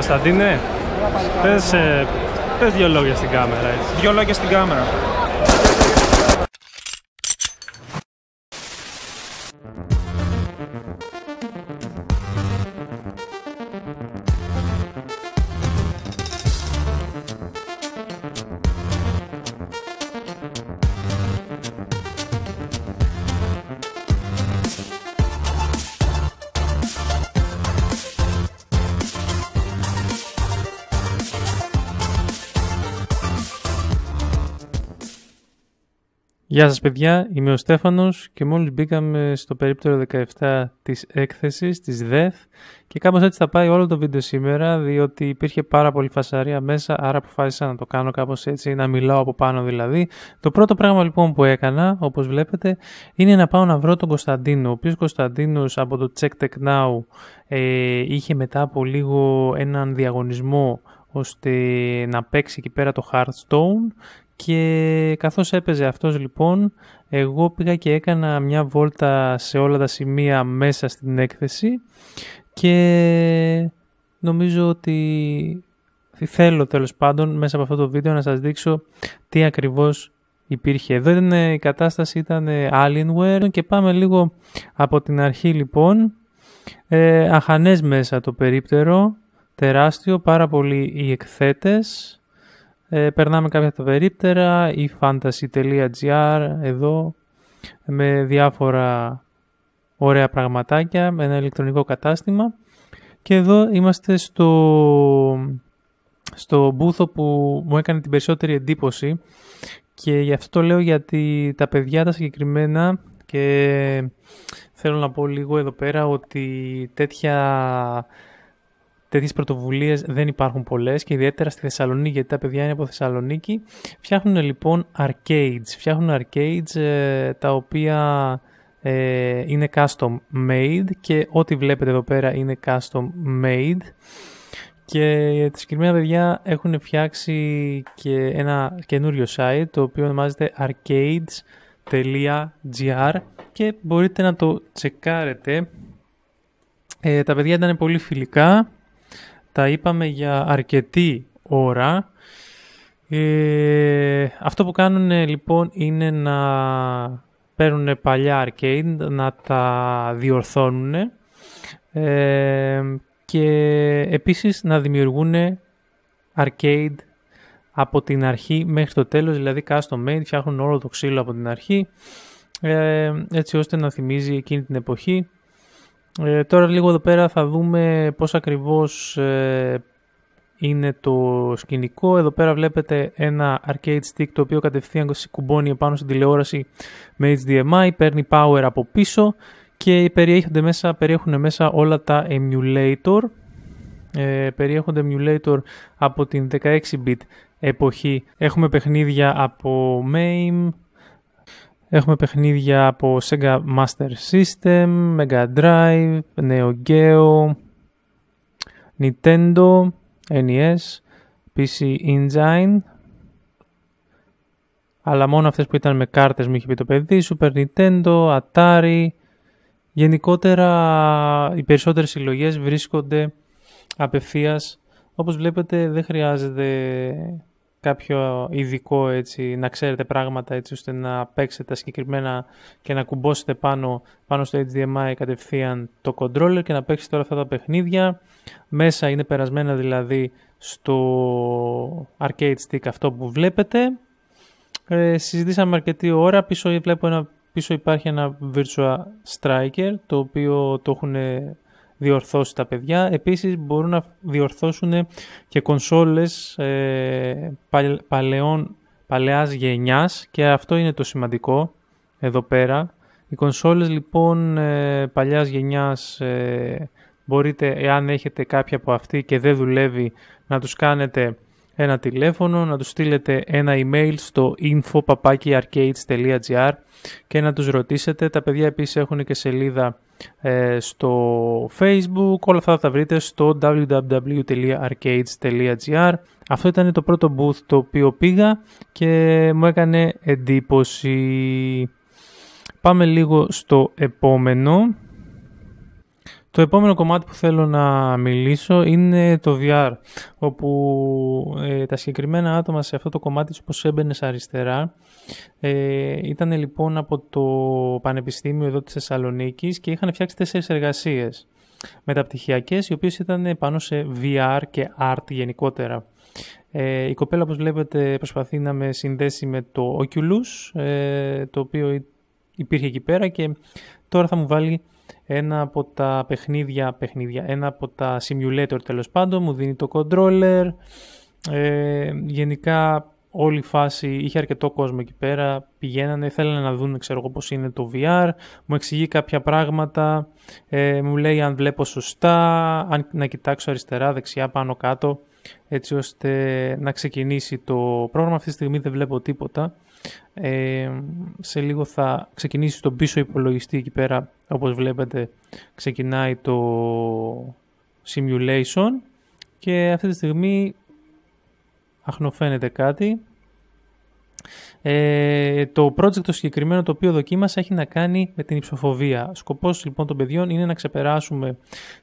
Κωνσταντίνε, πες, ε, πες δύο λόγια στην κάμερα. Έτσι. Δύο λόγια στην κάμερα. Γεια σας παιδιά, είμαι ο Στέφανος και μόλις μπήκαμε στο περίπτερο 17 της έκθεσης, της ΔΕΘ και κάπως έτσι θα πάει όλο το βίντεο σήμερα διότι υπήρχε πάρα πολύ φασαρία μέσα άρα αποφάσισα να το κάνω κάπως έτσι, να μιλάω από πάνω δηλαδή. Το πρώτο πράγμα λοιπόν που έκανα, όπως βλέπετε, είναι να πάω να βρω τον Κωνσταντίνο ο οποίος Κωνσταντίνος από το Check Tech Now ε, είχε μετά από λίγο έναν διαγωνισμό ώστε να παίξει εκεί πέρα το Hearthstone και καθώς έπαιζε αυτός λοιπόν, εγώ πήγα και έκανα μια βόλτα σε όλα τα σημεία μέσα στην έκθεση και νομίζω ότι θέλω τέλος πάντων μέσα από αυτό το βίντεο να σας δείξω τι ακριβώς υπήρχε. Εδώ ήταν, ε, η κατάσταση ήταν ε, Alienware και πάμε λίγο από την αρχή λοιπόν. Ε, αχανές μέσα το περίπτερο, τεράστιο, πάρα πολύ οι εκθέτες ε, περνάμε κάποια τα περίπτερα ή fantasy.gr εδώ με διάφορα ωραία πραγματάκια, με ένα ηλεκτρονικό κατάστημα. Και εδώ είμαστε στο, στο μπούθο που μου έκανε την περισσότερη εντύπωση και γι' αυτό λέω γιατί τα παιδιά τα συγκεκριμένα και θέλω να πω λίγο εδώ πέρα ότι τέτοια τέτοιες πρωτοβουλίες δεν υπάρχουν πολλές και ιδιαίτερα στη Θεσσαλονίκη, γιατί τα παιδιά είναι από Θεσσαλονίκη. Φτιάχνουν λοιπόν arcades. Φτιάχνουν arcades ε, τα οποία ε, είναι custom made και ό,τι βλέπετε εδώ πέρα είναι custom made. Και τα συγκεκριμένα παιδιά έχουν φτιάξει και ένα καινούριο site το οποίο ονομάζεται arcades.gr και μπορείτε να το τσεκάρετε. Ε, τα παιδιά ήταν πολύ φιλικά τα είπαμε για αρκετή ώρα. Ε, αυτό που κάνουν ε, λοιπόν είναι να παίρνουν παλιά arcade, να τα διορθώνουν ε, και επίσης να δημιουργούν arcade από την αρχή μέχρι το τέλος, δηλαδή custom made, φτιάχνουν όλο το ξύλο από την αρχή έτσι ώστε να θυμίζει εκείνη την εποχή ε, τώρα λίγο εδώ πέρα θα δούμε πώς ακριβώς ε, είναι το σκηνικό. Εδώ πέρα βλέπετε ένα arcade stick το οποίο κατευθείαν κουμπώνει επάνω στην τηλεόραση με HDMI, παίρνει power από πίσω και περιέχονται μέσα, περιέχουν μέσα όλα τα emulator. Ε, περιέχονται emulator από την 16-bit εποχή. Έχουμε παιχνίδια από MAME, Έχουμε παιχνίδια από Sega Master System, Mega Drive, Neo Geo, Nintendo, NES, PC Engine, αλλά μόνο αυτές που ήταν με κάρτες μου είχε πει το παιδί, Super Nintendo, Atari. Γενικότερα οι περισσότερες συλλογές βρίσκονται απευθείας. Όπως βλέπετε δεν χρειάζεται κάποιο ειδικό έτσι, να ξέρετε πράγματα έτσι ώστε να παίξετε τα συγκεκριμένα και να κουμπώσετε πάνω, πάνω στο HDMI κατευθείαν το controller και να παίξετε όλα αυτά τα παιχνίδια. Μέσα είναι περασμένα δηλαδή στο arcade stick αυτό που βλέπετε. Ε, συζητήσαμε αρκετή ώρα, πίσω βλέπω ένα, πίσω υπάρχει ένα virtual Striker το οποίο το έχουν διορθώσει τα παιδιά. Επίσης μπορούν να διορθώσουν και κονσόλες ε, παλαιών, παλαιάς γενιάς και αυτό είναι το σημαντικό εδώ πέρα. Οι κονσόλες λοιπόν ε, παλιάς γενιάς ε, μπορείτε εάν έχετε κάποια από αυτή και δεν δουλεύει να τους κάνετε ένα τηλέφωνο, να τους στείλετε ένα email στο info.arcades.gr και να τους ρωτήσετε. Τα παιδιά επίσης έχουν και σελίδα ε, στο facebook, όλα αυτά θα τα βρείτε στο www.arcades.gr. Αυτό ήταν το πρώτο booth το οποίο πήγα και μου έκανε εντύπωση. Πάμε λίγο στο επόμενο. Το επόμενο κομμάτι που θέλω να μιλήσω είναι το VR, όπου ε, τα συγκεκριμένα άτομα σε αυτό το κομμάτι όπω όπως έμπαινε αριστερά ε, ήταν λοιπόν από το Πανεπιστήμιο εδώ της Θεσσαλονίκης και είχαν φτιάξει τέσσερις εργασίες μεταπτυχιακές, οι οποίες ήταν πάνω σε VR και art γενικότερα. Ε, η κοπέλα, όπως βλέπετε, προσπαθεί να με συνδέσει με το Oculus, ε, το οποίο υπήρχε εκεί πέρα και τώρα θα μου βάλει ένα από τα παιχνίδια, παιχνίδια ένα από τα simulator τέλος πάντων, μου δίνει το controller, ε, γενικά όλη η φάση είχε αρκετό κόσμο εκεί πέρα, πηγαίνανε, θέλανε να δουν ξέρω εγώ πώς είναι το VR, μου εξηγεί κάποια πράγματα, ε, μου λέει αν βλέπω σωστά, αν να κοιτάξω αριστερά, δεξιά, πάνω, κάτω, έτσι ώστε να ξεκινήσει το πρόγραμμα. Αυτή τη στιγμή δεν βλέπω τίποτα. Ε, σε λίγο θα ξεκινήσει στον πίσω υπολογιστή εκεί πέρα, όπως βλέπετε ξεκινάει το simulation και αυτή τη στιγμή αχνοφαίνεται κάτι. Ε, το project το συγκεκριμένο το οποίο δοκίμασα έχει να κάνει με την υψοφοβία. Σκοπός λοιπόν των παιδιών είναι να ξεπεράσουμε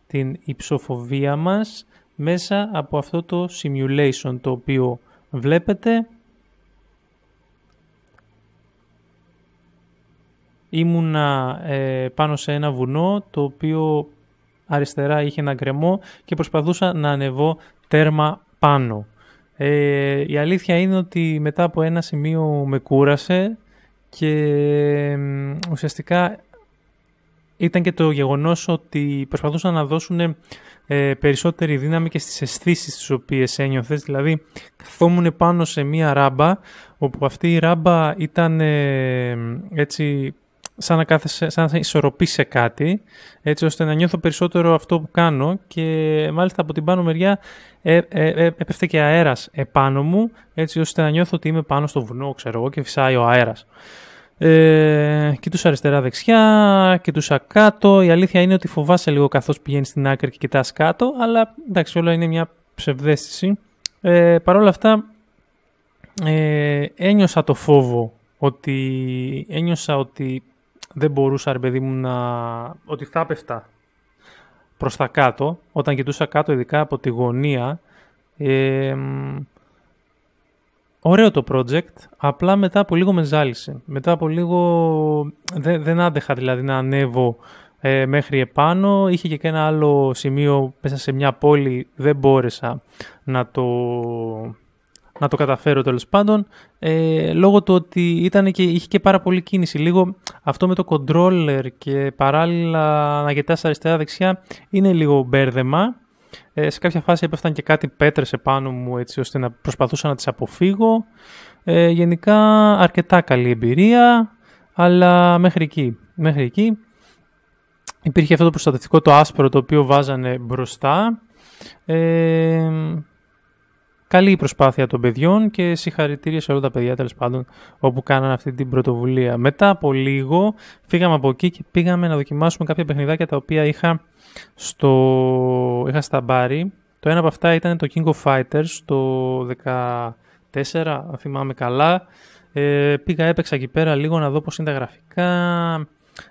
την υψοφοβία μας μέσα από αυτό το simulation το οποίο βλέπετε ήμουνα ε, πάνω σε ένα βουνό το οποίο αριστερά είχε ένα κρεμό και προσπαθούσα να ανεβώ τέρμα πάνω. Ε, η αλήθεια είναι ότι μετά από ένα σημείο με κούρασε και ουσιαστικά ήταν και το γεγονός ότι προσπαθούσαν να δώσουν ε, περισσότερη δύναμη και στις αισθήσεις τις οποίες ένιωθες. Δηλαδή, καθόμουν πάνω σε μία ράμπα, όπου αυτή η ράμπα ήταν έτσι σαν να, κάθεσαι, σαν να ισορροπεί κάτι, έτσι ώστε να νιώθω περισσότερο αυτό που κάνω και μάλιστα από την πάνω μεριά ε, ε, ε, έπεφτε και αέρας επάνω μου, έτσι ώστε να νιώθω ότι είμαι πάνω στο βουνό, ξέρω εγώ, και φυσάει ο αέρας. Ε, κοιτούσα αριστερά δεξιά, κοιτούσα κάτω. Η αλήθεια είναι ότι φοβάσαι λίγο καθώς πηγαίνεις στην άκρη και κοιτάς κάτω, αλλά εντάξει όλα είναι μια ψευδέστηση. Ε, Παρ' όλα αυτά ε, ένιωσα το φόβο ότι ένιωσα ότι δεν μπορούσα, ρε παιδί μου, να... ότι θα έπεφτα προς τα κάτω, όταν κοιτούσα κάτω, ειδικά από τη γωνία. ωραίο το project, απλά μετά από λίγο με ζάλισε. Μετά από λίγο δεν, άντεχα δηλαδή να ανέβω ε, μέχρι επάνω. Είχε και ένα άλλο σημείο μέσα σε μια πόλη, δεν μπόρεσα να το να το καταφέρω τέλος πάντων. Ε, λόγω του ότι ήταν και, είχε και πάρα πολύ κίνηση. Λίγο αυτό με το controller και παράλληλα να κοιτα αριστερα αριστερά-δεξιά είναι λίγο μπέρδεμα. Ε, σε κάποια φάση έπεφταν και κάτι πέτρες επάνω μου έτσι ώστε να προσπαθούσα να τις αποφύγω. Ε, γενικά αρκετά καλή εμπειρία, αλλά μέχρι εκεί. Μέχρι εκεί. Υπήρχε αυτό το προστατευτικό το άσπρο το οποίο βάζανε μπροστά. Καλή η προσπάθεια των παιδιών και συγχαρητήρια σε όλα τα παιδιά τέλος πάντων όπου κάνανε αυτή την πρωτοβουλία. Μετά από λίγο φύγαμε από εκεί και πήγαμε να δοκιμάσουμε κάποια παιχνιδάκια τα οποία είχα, στο... είχα στα μπάρι. Το ένα από αυτά ήταν το King of Fighters το 14, αν θυμάμαι καλά. Ε, πήγα, έπαιξα εκεί πέρα λίγο να δω πώς είναι τα γραφικά,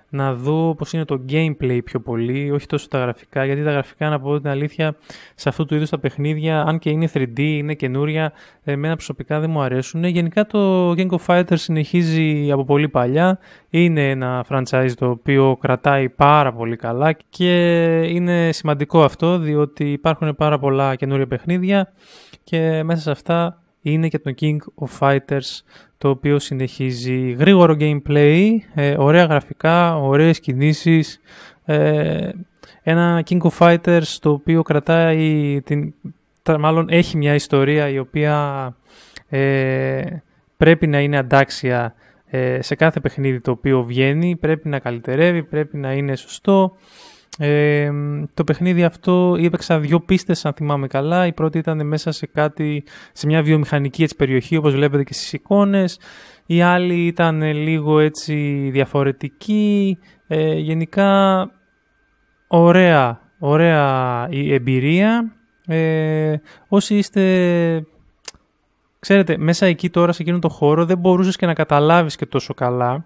να δω πώς είναι το gameplay πιο πολύ, όχι τόσο τα γραφικά, γιατί τα γραφικά, να πω την αλήθεια, σε αυτού του είδους τα παιχνίδια, αν και είναι 3D, είναι καινούρια, εμένα προσωπικά δεν μου αρέσουν. Ναι, γενικά το Gang of Fighters συνεχίζει από πολύ παλιά, είναι ένα franchise το οποίο κρατάει πάρα πολύ καλά και είναι σημαντικό αυτό, διότι υπάρχουν πάρα πολλά καινούρια παιχνίδια και μέσα σε αυτά είναι και το King of Fighters το οποίο συνεχίζει γρήγορο gameplay, ε, ωραία γραφικά, ωραίες κινήσεις, ε, ένα King of Fighters το οποίο κρατάει, την, μάλλον έχει μια ιστορία η οποία ε, πρέπει να είναι αντάξια σε κάθε παιχνίδι το οποίο βγαίνει, πρέπει να καλυτερεύει, πρέπει να είναι σωστό το παιχνίδι αυτό έπαιξα δύο πίστες αν θυμάμαι καλά. Η πρώτη ήταν μέσα σε κάτι, σε μια βιομηχανική έτσι, περιοχή όπως βλέπετε και στις εικόνες. Η άλλη ήταν λίγο έτσι διαφορετική. Ε, γενικά ωραία, ωραία η εμπειρία. Ε, όσοι είστε Ξέρετε, μέσα εκεί τώρα σε εκείνο το χώρο δεν μπορούσες και να καταλάβεις και τόσο καλά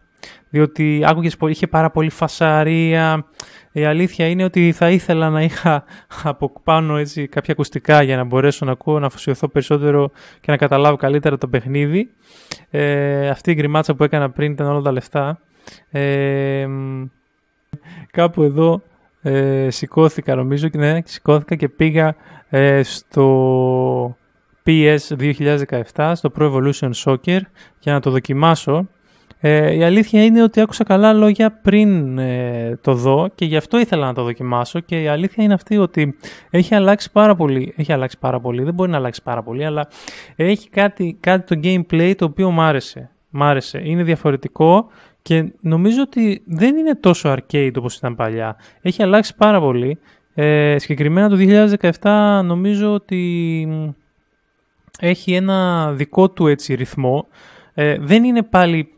διότι άκουγες, είχε πάρα πολύ φασαρία. Η αλήθεια είναι ότι θα ήθελα να είχα από πάνω έτσι, κάποια ακουστικά για να μπορέσω να ακούω, να αφοσιωθώ περισσότερο και να καταλάβω καλύτερα το παιχνίδι. Ε, αυτή η γκριμάτσα που έκανα πριν ήταν όλα τα λεφτά. Ε, κάπου εδώ ε, σηκώθηκα νομίζω και ναι, σηκώθηκα και πήγα ε, στο PS 2017, στο Pro Evolution Soccer για να το δοκιμάσω ε, η αλήθεια είναι ότι άκουσα καλά λόγια πριν ε, το δω και γι' αυτό ήθελα να το δοκιμάσω και η αλήθεια είναι αυτή ότι έχει αλλάξει πάρα πολύ. Έχει αλλάξει πάρα πολύ, δεν μπορεί να αλλάξει πάρα πολύ, αλλά έχει κάτι, κάτι το gameplay το οποίο μ' άρεσε. Μ' άρεσε. Είναι διαφορετικό και νομίζω ότι δεν είναι τόσο arcade όπως ήταν παλιά. Έχει αλλάξει πάρα πολύ. Ε, συγκεκριμένα το 2017 νομίζω ότι έχει ένα δικό του έτσι ρυθμό. Ε, δεν είναι πάλι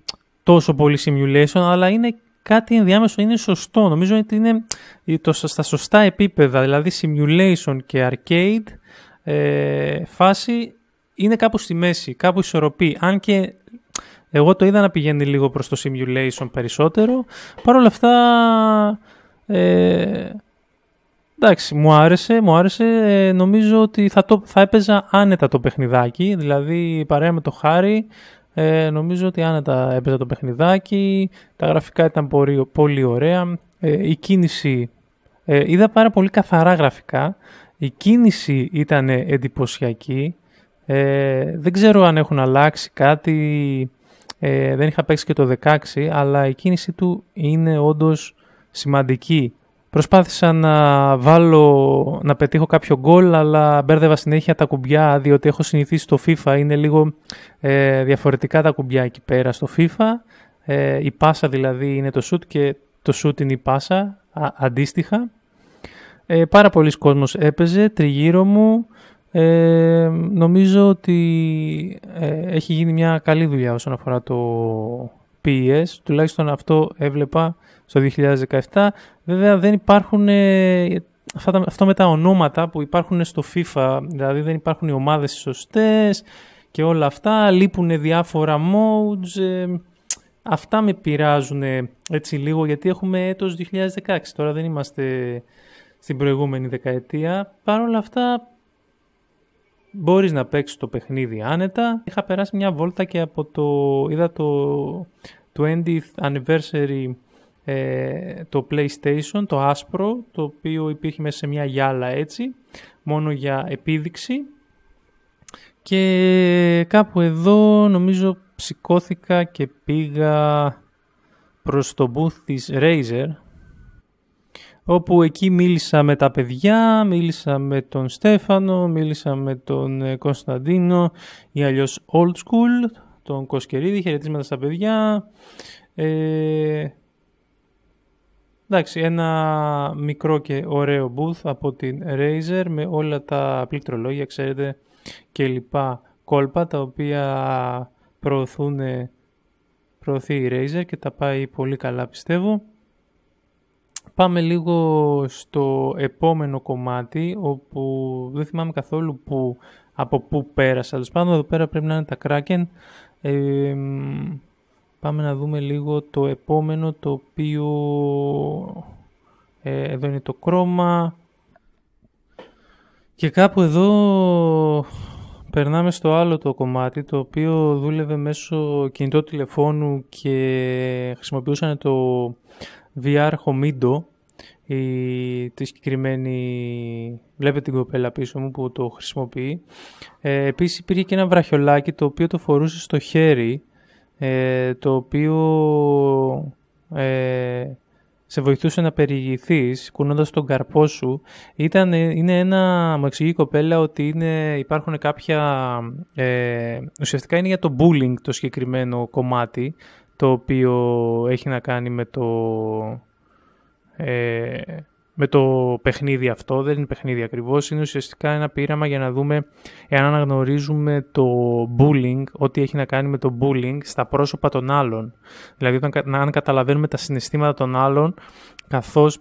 τόσο πολύ simulation, αλλά είναι κάτι ενδιάμεσο, είναι σωστό. Νομίζω ότι είναι ε, στα σωστά επίπεδα, δηλαδή simulation και arcade ε, φάση είναι κάπου στη μέση, κάπου ισορροπή. Αν και εγώ το είδα να πηγαίνει λίγο προς το simulation περισσότερο, παρόλα αυτά... Ε, εντάξει, μου άρεσε, μου άρεσε. Ε, νομίζω ότι θα, το, θα έπαιζα άνετα το παιχνιδάκι, δηλαδή παρέα με το χάρι ε, νομίζω ότι άνετα έπαιζε το παιχνιδάκι, τα γραφικά ήταν πολύ, ωραία, ε, η κίνηση, ε, είδα πάρα πολύ καθαρά γραφικά, η κίνηση ήταν εντυπωσιακή, ε, δεν ξέρω αν έχουν αλλάξει κάτι, δεν είχα παίξει και το 16, αλλά η κίνηση του είναι όντως σημαντική. Προσπάθησα να βάλω, να πετύχω κάποιο γκολ, αλλά μπέρδευα συνέχεια τα κουμπιά, διότι έχω συνηθίσει στο FIFA, είναι λίγο ε, διαφορετικά τα κουμπιά εκεί πέρα στο FIFA. Ε, η πάσα δηλαδή είναι το shoot και το shoot είναι η πάσα, αντίστοιχα. Ε, πάρα πολλοί κόσμος έπαιζε τριγύρω μου. Ε, νομίζω ότι έχει γίνει μια καλή δουλειά όσον αφορά το PES. Τουλάχιστον αυτό έβλεπα στο 2017. Βέβαια δεν υπάρχουν ε, αυτά, αυτό με τα ονόματα που υπάρχουν στο FIFA, δηλαδή δεν υπάρχουν οι ομάδες σωστές και όλα αυτά, λείπουν διάφορα modes, ε, αυτά με πειράζουν έτσι λίγο γιατί έχουμε έτος 2016, τώρα δεν είμαστε στην προηγούμενη δεκαετία. Παρ' όλα αυτά μπορείς να παίξεις το παιχνίδι άνετα. Είχα περάσει μια βόλτα και από το, είδα το 20th anniversary ε, το PlayStation, το άσπρο, το οποίο υπήρχε μέσα σε μια γυάλα έτσι, μόνο για επίδειξη. Και κάπου εδώ νομίζω ψηκώθηκα και πήγα προς το booth της Razer, όπου εκεί μίλησα με τα παιδιά, μίλησα με τον Στέφανο, μίλησα με τον ε, Κωνσταντίνο ή αλλιώς Old School, τον Κοσκερίδη, χαιρετίσματα στα παιδιά. Ε, Εντάξει, ένα μικρό και ωραίο booth από την Razer με όλα τα πληκτρολόγια, ξέρετε, και λοιπά κόλπα τα οποία προωθούν, προωθεί η Razer και τα πάει πολύ καλά πιστεύω. Πάμε λίγο στο επόμενο κομμάτι όπου δεν θυμάμαι καθόλου που, από πού πέρασα. Αλλά πάνω εδώ πέρα πρέπει να είναι τα Kraken. Πάμε να δούμε λίγο το επόμενο το οποίο ε, εδώ είναι το κρώμα και κάπου εδώ περνάμε στο άλλο το κομμάτι το οποίο δούλευε μέσω κινητό τηλεφώνου και χρησιμοποιούσαν το VR Homido η, τη συγκεκριμένη βλέπετε την κοπέλα πίσω μου που το χρησιμοποιεί ε, επίσης υπήρχε και ένα βραχιολάκι το οποίο το φορούσε στο χέρι ε, το οποίο ε, σε βοηθούσε να περιηγηθείς κουνώντας τον καρπό σου. Ήταν, ε, είναι ένα, μου εξηγεί η κοπέλα ότι είναι, υπάρχουν κάποια, ε, ουσιαστικά είναι για το bullying το συγκεκριμένο κομμάτι, το οποίο έχει να κάνει με το, ε, με το παιχνίδι αυτό. Δεν είναι παιχνίδι ακριβώς, είναι ουσιαστικά ένα πείραμα για να δούμε εάν αναγνωρίζουμε το bullying, ό,τι έχει να κάνει με το bullying στα πρόσωπα των άλλων. Δηλαδή να αν καταλαβαίνουμε τα συναισθήματα των άλλων καθώς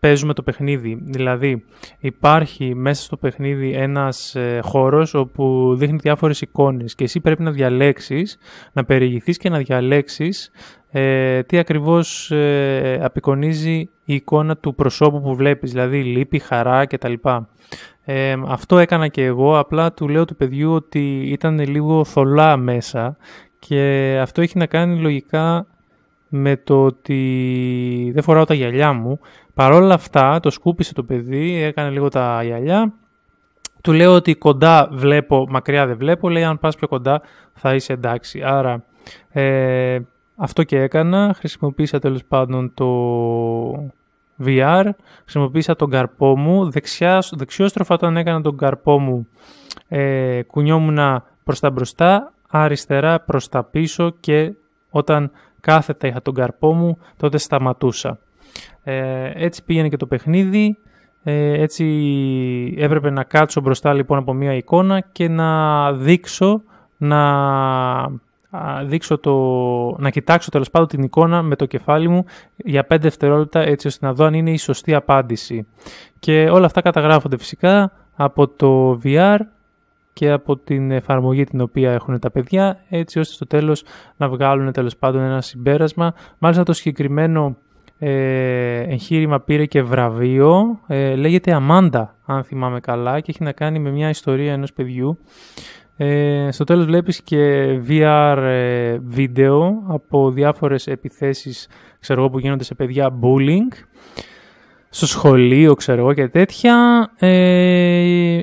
παίζουμε το παιχνίδι. Δηλαδή υπάρχει μέσα στο παιχνίδι ένας ε, χώρος όπου δείχνει διάφορες εικόνες και εσύ πρέπει να διαλέξεις, να περιηγηθείς και να διαλέξεις ε, τι ακριβώς ε, απεικονίζει η εικόνα του προσώπου που βλέπεις, δηλαδή λύπη, χαρά κτλ. Ε, αυτό έκανα και εγώ, απλά του λέω του παιδιού ότι ήταν λίγο θολά μέσα και αυτό έχει να κάνει λογικά με το ότι δεν φοράω τα γυαλιά μου. Παρόλα αυτά το σκούπισε το παιδί, έκανε λίγο τα γυαλιά του λέω ότι κοντά βλέπω, μακριά δεν βλέπω, λέει αν πας πιο κοντά θα είσαι εντάξει. Άρα ε, αυτό και έκανα. Χρησιμοποίησα τέλος πάντων το VR. Χρησιμοποίησα τον καρπό μου. Δεξιά, δεξιόστροφα όταν έκανα τον καρπό μου ε, κουνιόμουνα προς τα μπροστά, αριστερά προς τα πίσω και όταν κάθετα είχα τον καρπό μου τότε σταματούσα. Ε, έτσι πήγαινε και το παιχνίδι. Ε, έτσι έπρεπε να κάτσω μπροστά λοιπόν από μία εικόνα και να δείξω να δείξω το, να κοιτάξω τέλος πάντων την εικόνα με το κεφάλι μου για 5 δευτερόλεπτα έτσι ώστε να δω αν είναι η σωστή απάντηση. Και όλα αυτά καταγράφονται φυσικά από το VR και από την εφαρμογή την οποία έχουν τα παιδιά έτσι ώστε στο τέλος να βγάλουν τέλος πάντων ένα συμπέρασμα. Μάλιστα το συγκεκριμένο ε, εγχείρημα πήρε και βραβείο, ε, λέγεται Αμάντα αν θυμάμαι καλά και έχει να κάνει με μια ιστορία ενός παιδιού ε, στο τέλος βλέπεις και VR ε, βίντεο από διάφορες επιθέσεις ξέρω εγώ, που γίνονται σε παιδιά bullying στο σχολείο ξέρω εγώ και τέτοια ε,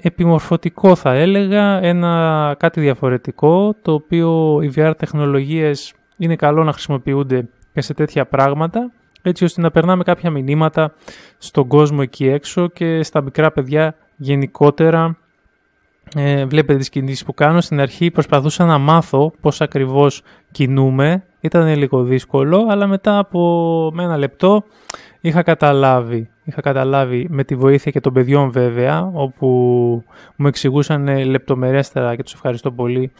επιμορφωτικό θα έλεγα ένα κάτι διαφορετικό το οποίο οι VR τεχνολογίες είναι καλό να χρησιμοποιούνται και σε τέτοια πράγματα έτσι ώστε να περνάμε κάποια μηνύματα στον κόσμο εκεί έξω και στα μικρά παιδιά γενικότερα ε, βλέπετε τις κινήσεις που κάνω. Στην αρχή προσπαθούσα να μάθω πώς ακριβώς κινούμε. Ήταν λίγο δύσκολο, αλλά μετά από με ένα λεπτό είχα καταλάβει. Είχα καταλάβει με τη βοήθεια και των παιδιών βέβαια, όπου μου εξηγούσαν ε, λεπτομερέστερα και τους ευχαριστώ πολύ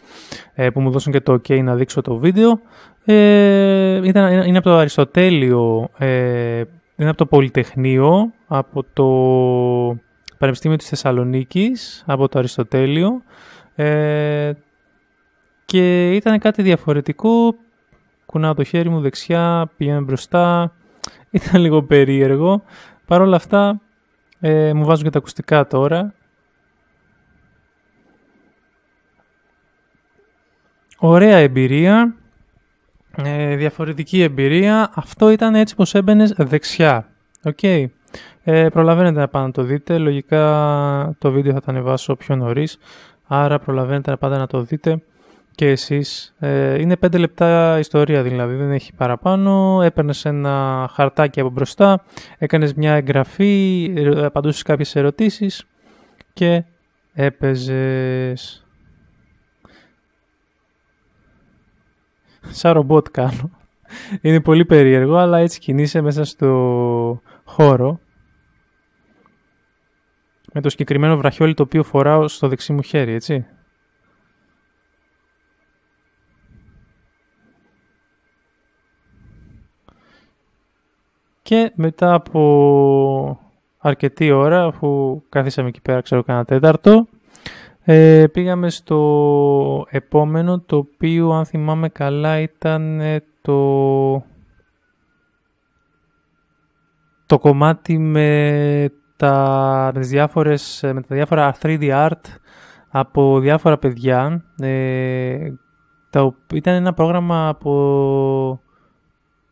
ε, που μου δώσαν και το ok να δείξω το βίντεο. Ε, ήταν, ε, είναι από το Αριστοτέλειο, ε, είναι από το Πολυτεχνείο, από το Πανεπιστήμιο της Θεσσαλονίκης από το Αριστοτέλειο ε, και ήταν κάτι διαφορετικό. Κουνάω το χέρι μου δεξιά, πηγαίνω μπροστά. Ήταν λίγο περίεργο. Παρ' όλα αυτά ε, μου βάζουν και τα ακουστικά τώρα. Ωραία εμπειρία. Ε, διαφορετική εμπειρία. Αυτό ήταν έτσι πως έμπαινες δεξιά. Ε, προλαβαίνετε να πάτε να το δείτε. Λογικά το βίντεο θα το ανεβάσω πιο νωρίς. Άρα προλαβαίνετε να πάτε να το δείτε και εσείς. Ε, είναι 5 λεπτά ιστορία δηλαδή, δεν έχει παραπάνω. Έπαιρνες ένα χαρτάκι από μπροστά, Έκανες μια εγγραφή, ε, απαντούσες κάποιες ερωτήσεις και έπαιζες. Σαν ρομπότ κάνω. Είναι πολύ περίεργο, αλλά έτσι κινείσαι μέσα στο χώρο με το συγκεκριμένο βραχιόλι το οποίο φοράω στο δεξί μου χέρι, έτσι. Και μετά από αρκετή ώρα, αφού καθίσαμε εκεί πέρα, ξέρω κανένα τέταρτο, ε, πήγαμε στο επόμενο, το οποίο αν θυμάμαι καλά ήταν ε, το... Το κομμάτι με τα, με, διάφορες, ε, με τα διάφορα 3D art από διάφορα παιδιά. Ε, ήταν ένα πρόγραμμα από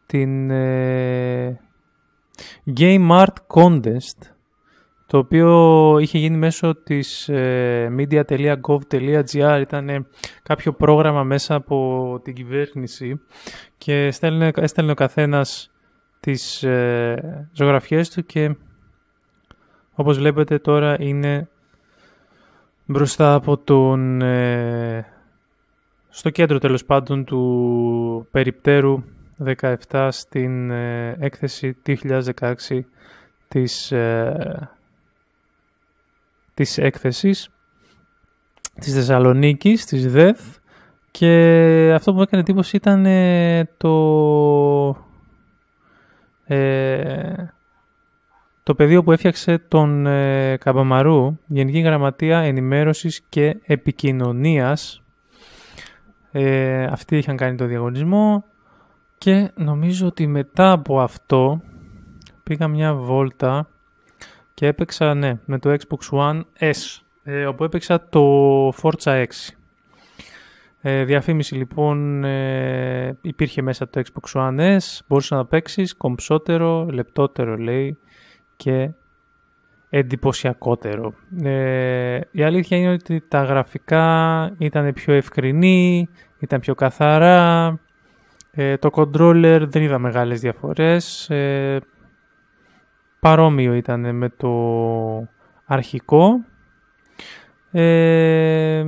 την ε, Game Art Contest το οποίο είχε γίνει μέσω της media.gov.gr ήταν κάποιο πρόγραμμα μέσα από την κυβέρνηση και έστελνε, έστελνε ο καθένας τις ζωγραφιές του και όπως βλέπετε τώρα είναι μπροστά από τον... Ε, στο κέντρο τέλος πάντων του περιπτέρου 17 στην ε, έκθεση 2016 της, ε, της έκθεσης της Θεσσαλονίκης, της ΔΕΘ και αυτό που έκανε εντύπωση ήταν ε, το... Ε, το πεδίο που έφτιαξε τον ε, Καμπαμαρού, Γενική Γραμματεία Ενημέρωσης και Επικοινωνίας. Ε, αυτοί είχαν κάνει το διαγωνισμό και νομίζω ότι μετά από αυτό πήγα μια βόλτα και έπαιξα, ναι, με το Xbox One S, ε, όπου έπαιξα το Forza 6. Ε, διαφήμιση λοιπόν ε, υπήρχε μέσα το Xbox One S, μπορούσες να παίξεις κομψότερο, λεπτότερο λέει, και εντυπωσιακότερο. Ε, η αλήθεια είναι ότι τα γραφικά ήταν πιο ευκρινή, ήταν πιο καθαρά, ε, το controller δεν είδα μεγάλες διαφορές, ε, παρόμοιο ήταν με το αρχικό. Ε,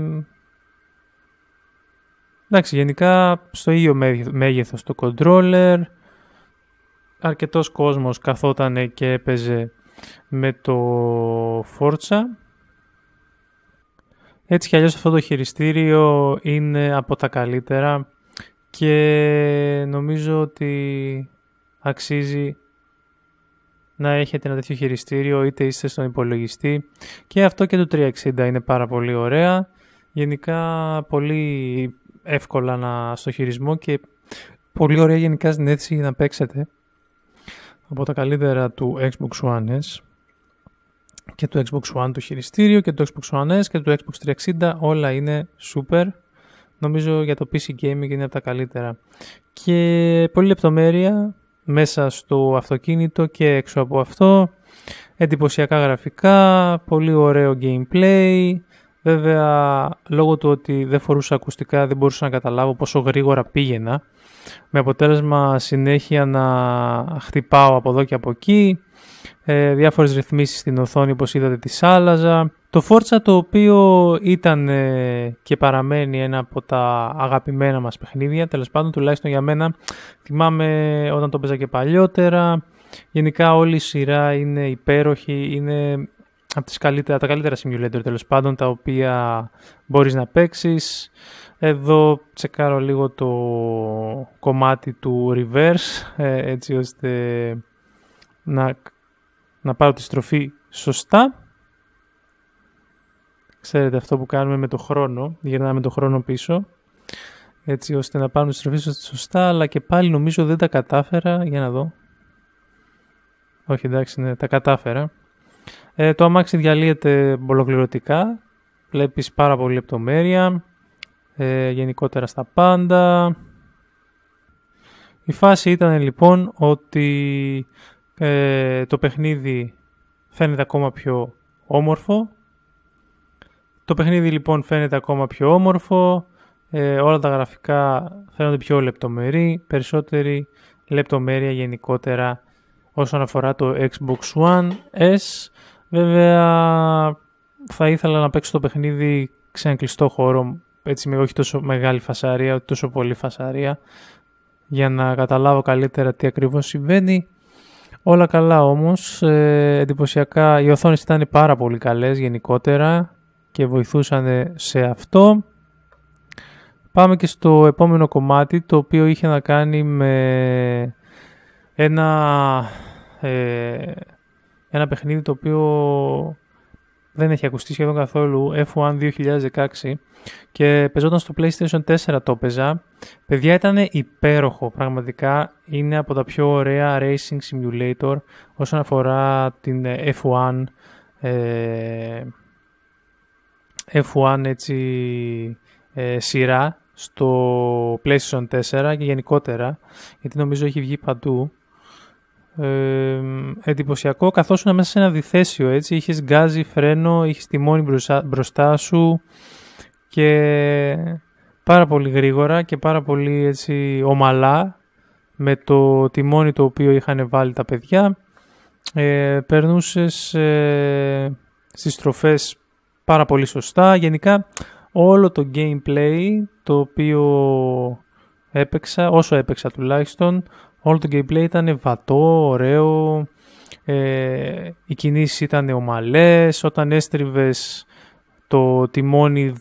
εντάξει, γενικά στο ίδιο μέγεθος το controller, αρκετός κόσμος καθόταν και έπαιζε με το Forza. Έτσι κι αλλιώς αυτό το χειριστήριο είναι από τα καλύτερα και νομίζω ότι αξίζει να έχετε ένα τέτοιο χειριστήριο είτε είστε στον υπολογιστή και αυτό και το 360 είναι πάρα πολύ ωραία. Γενικά πολύ εύκολα να, στο χειρισμό και πολύ ωραία γενικά στην για να παίξετε από τα καλύτερα του Xbox One S και του Xbox One το χειριστήριο και του Xbox One S και του Xbox 360 όλα είναι super νομίζω για το PC gaming είναι από τα καλύτερα και πολύ λεπτομέρεια μέσα στο αυτοκίνητο και έξω από αυτό εντυπωσιακά γραφικά, πολύ ωραίο gameplay βέβαια λόγω του ότι δεν φορούσα ακουστικά δεν μπορούσα να καταλάβω πόσο γρήγορα πήγαινα με αποτέλεσμα συνέχεια να χτυπάω από εδώ και από εκεί, ε, διάφορες ρυθμίσεις στην οθόνη όπως είδατε τις άλλαζα. Το Forza το οποίο ήταν ε, και παραμένει ένα από τα αγαπημένα μας παιχνίδια, τέλος πάντων τουλάχιστον για μένα, θυμάμαι όταν το παίζα και παλιότερα, γενικά όλη η σειρά είναι υπέροχη, είναι από τις καλύτερα, τα καλύτερα simulator τέλος πάντων τα οποία μπορείς να παίξεις. Εδώ τσεκάρω λίγο το κομμάτι του reverse ε, έτσι ώστε να, να πάρω τη στροφή σωστά. Ξέρετε αυτό που κάνουμε με το χρόνο, γυρνάμε το χρόνο πίσω έτσι ώστε να πάρω τη στροφή σωστά αλλά και πάλι νομίζω δεν τα κατάφερα, για να δω. Όχι εντάξει, ναι, τα κατάφερα. Ε, το αμάξι διαλύεται ολοκληρωτικά, βλέπεις πάρα πολύ λεπτομέρεια, ε, γενικότερα στα πάντα. Η φάση ήταν λοιπόν ότι ε, το παιχνίδι φαίνεται ακόμα πιο όμορφο. Το παιχνίδι λοιπόν φαίνεται ακόμα πιο όμορφο. Ε, όλα τα γραφικά φαίνονται πιο λεπτομερή, περισσότερη λεπτομέρεια γενικότερα όσον αφορά το Xbox One S. Βέβαια θα ήθελα να παίξω το παιχνίδι σε κλειστό χώρο έτσι όχι τόσο μεγάλη φασαρία, τόσο πολύ φασαρία, για να καταλάβω καλύτερα τι ακριβώς συμβαίνει. Όλα καλά όμως, ε, εντυπωσιακά οι οθόνες ήταν πάρα πολύ καλές γενικότερα και βοηθούσαν σε αυτό. Πάμε και στο επόμενο κομμάτι το οποίο είχε να κάνει με ένα, ε, ένα παιχνίδι το οποίο δεν έχει ακουστεί σχεδόν καθόλου F1 2016 και παίζονταν στο PlayStation 4 το παίζα. Παιδιά ήταν υπέροχο πραγματικά, είναι από τα πιο ωραία racing simulator όσον αφορά την F1 ε, F1 ε, έτσι ε, σειρά στο PlayStation 4 και γενικότερα γιατί νομίζω έχει βγει παντού ε, εντυπωσιακό καθώς ήσουν μέσα σε ένα διθέσιο έτσι είχες γκάζι, φρένο, είχες τιμόνι μπροστά, μπροστά σου και πάρα πολύ γρήγορα και πάρα πολύ έτσι ομαλά με το τιμόνι το οποίο είχαν βάλει τα παιδιά ε, περνούσες ε, στις στροφές πάρα πολύ σωστά γενικά όλο το gameplay το οποίο έπαιξα, όσο έπαιξα τουλάχιστον όλο το gameplay ήταν βατό, ωραίο, ε, οι κινήσεις ήταν ομαλές, όταν έστριβες το τιμόνι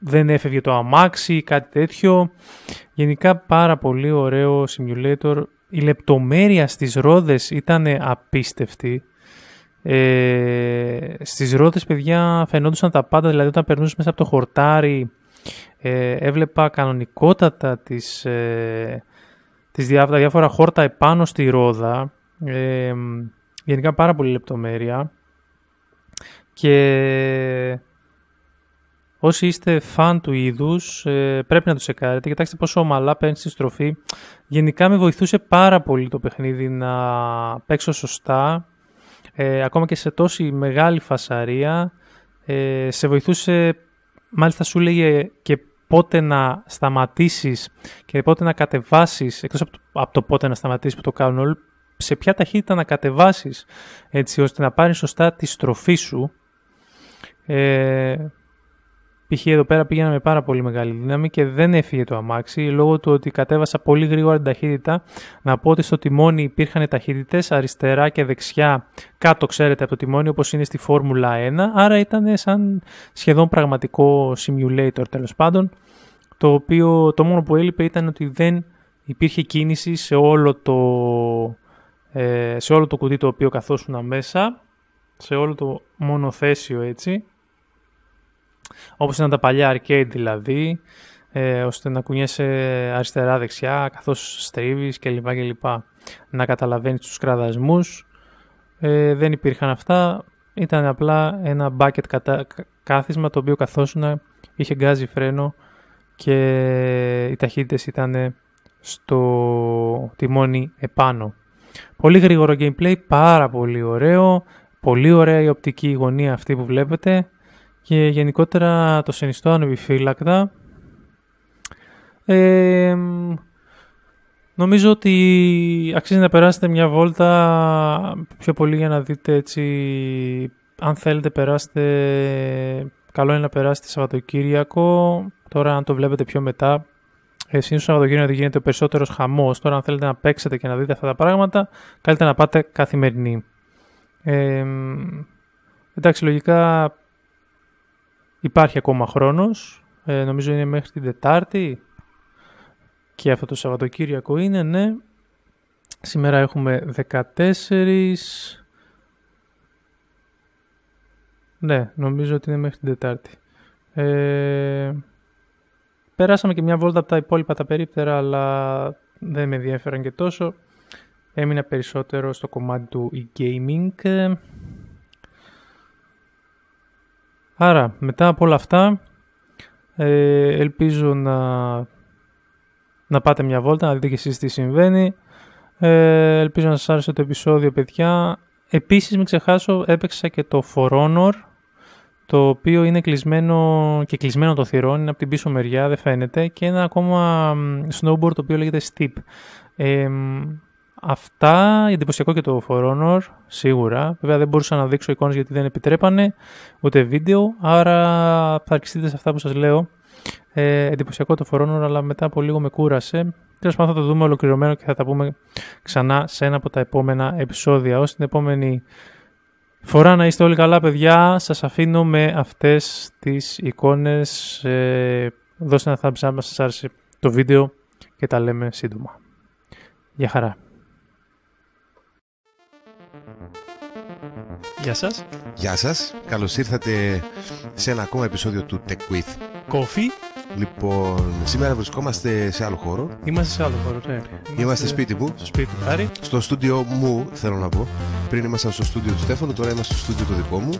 δεν έφευγε το αμάξι ή κάτι τέτοιο. Γενικά πάρα πολύ ωραίο simulator. Η λεπτομέρεια στις ρόδες ήταν απίστευτη. Ε, στις ρόδες παιδιά φαινόντουσαν τα πάντα, δηλαδή όταν περνούσες μέσα από το χορτάρι ε, έβλεπα κανονικότατα τις, ε, τις διά, τα διάφορα χόρτα επάνω στη ρόδα, ε, γενικά πάρα πολύ λεπτομέρεια και όσοι είστε φαν του είδους ε, πρέπει να τους σεκάρετε. Κοιτάξτε πόσο ομαλά παίρνει στη στροφή. Γενικά με βοηθούσε πάρα πολύ το παιχνίδι να παίξω σωστά, ε, ακόμα και σε τόση μεγάλη φασαρία. Ε, σε βοηθούσε, μάλιστα σου λέγε και πότε να σταματήσεις και πότε να κατεβάσεις, εκτός από το, πότε να σταματήσεις που το κάνουν όλοι, σε ποια ταχύτητα να κατεβάσεις έτσι ώστε να πάρεις σωστά τη στροφή σου ε, Π.χ. εδώ πέρα πήγαινα με πάρα πολύ μεγάλη δύναμη και δεν έφυγε το αμάξι λόγω του ότι κατέβασα πολύ γρήγορα την ταχύτητα. Να πω ότι στο τιμόνι υπήρχαν ταχύτητες αριστερά και δεξιά, κάτω ξέρετε από το τιμόνι, όπως είναι στη Φόρμουλα 1. Άρα ήταν σαν σχεδόν πραγματικό simulator τέλος πάντων. Το οποίο το μόνο που έλειπε ήταν ότι δεν υπήρχε κίνηση σε όλο το, ε, σε όλο το κουτί το οποίο καθόσουν μέσα, σε όλο το μονοθέσιο έτσι, όπως ήταν τα παλιά arcade δηλαδή, ε, ώστε να κουνιέσαι αριστερά-δεξιά, καθώς στρίβεις κλπ. κλπ. Να καταλαβαίνεις τους κραδασμούς. Ε, δεν υπήρχαν αυτά. Ήταν απλά ένα bucket κατά, κάθισμα το οποίο καθόσουνα είχε γκάζι φρένο και οι ταχύτητες ήταν στο τιμόνι επάνω. Πολύ γρήγορο gameplay, πάρα πολύ ωραίο. Πολύ ωραία η οπτική γωνία αυτή που βλέπετε και γενικότερα το συνιστώ ανεπιφύλακτα. Ε, νομίζω ότι αξίζει να περάσετε μια βόλτα πιο πολύ για να δείτε έτσι αν θέλετε περάστε καλό είναι να περάσετε Σαββατοκύριακο τώρα αν το βλέπετε πιο μετά εσύ στο Σαββατοκύριακο γίνεται περισσότερος χαμός. Τώρα, αν θέλετε να παίξετε και να δείτε αυτά τα πράγματα, καλύτερα να πάτε καθημερινή. Ε, εντάξει, λογικά Υπάρχει ακόμα χρόνος. Ε, νομίζω είναι μέχρι την Τετάρτη. Και αυτό το Σαββατοκύριακο είναι, ναι. Σήμερα έχουμε 14... Ναι, νομίζω ότι είναι μέχρι την Τετάρτη. Ε, περάσαμε και μια βόλτα από τα υπόλοιπα τα περίπτερα, αλλά δεν με ενδιαφέραν και τόσο. Έμεινα περισσότερο στο κομμάτι του e-gaming. Άρα, μετά από όλα αυτά, ε, ελπίζω να, να πάτε μια βόλτα, να δείτε και εσείς τι συμβαίνει. Ε, ελπίζω να σας άρεσε το επεισόδιο, παιδιά. Επίσης, μην ξεχάσω, έπαιξα και το For Honor, το οποίο είναι κλεισμένο και κλεισμένο το θυρών, είναι από την πίσω μεριά, δεν φαίνεται, και ένα ακόμα snowboard το οποίο λέγεται Steep. Ε, Αυτά, εντυπωσιακό και το For Honor, σίγουρα. Βέβαια δεν μπορούσα να δείξω εικόνες γιατί δεν επιτρέπανε, ούτε βίντεο, άρα θα αρκεστείτε σε αυτά που σας λέω. Ε, εντυπωσιακό το For Honor, αλλά μετά από λίγο με κούρασε. Τέλος πάντων θα το δούμε ολοκληρωμένο και θα τα πούμε ξανά σε ένα από τα επόμενα επεισόδια. Ως την επόμενη φορά να είστε όλοι καλά παιδιά, σας αφήνω με αυτές τις εικόνες. Ε, δώστε ένα thumbs up αν σας άρεσε το βίντεο και τα λέμε σύντομα. Γεια χαρά. Γεια σας. Γεια σας. Καλώς ήρθατε σε ένα ακόμα επεισόδιο του Tech With. Coffee. Λοιπόν, σήμερα βρισκόμαστε σε άλλο χώρο. Είμαστε σε άλλο χώρο, ναι. Είμαστε, είμαστε σπίτι μου. Στο σπίτι, Άρη. Στο στούντιο μου, θέλω να πω. Πριν ήμασταν στο στούντιο του Στέφανο, τώρα είμαστε στο στούντιο του δικό μου.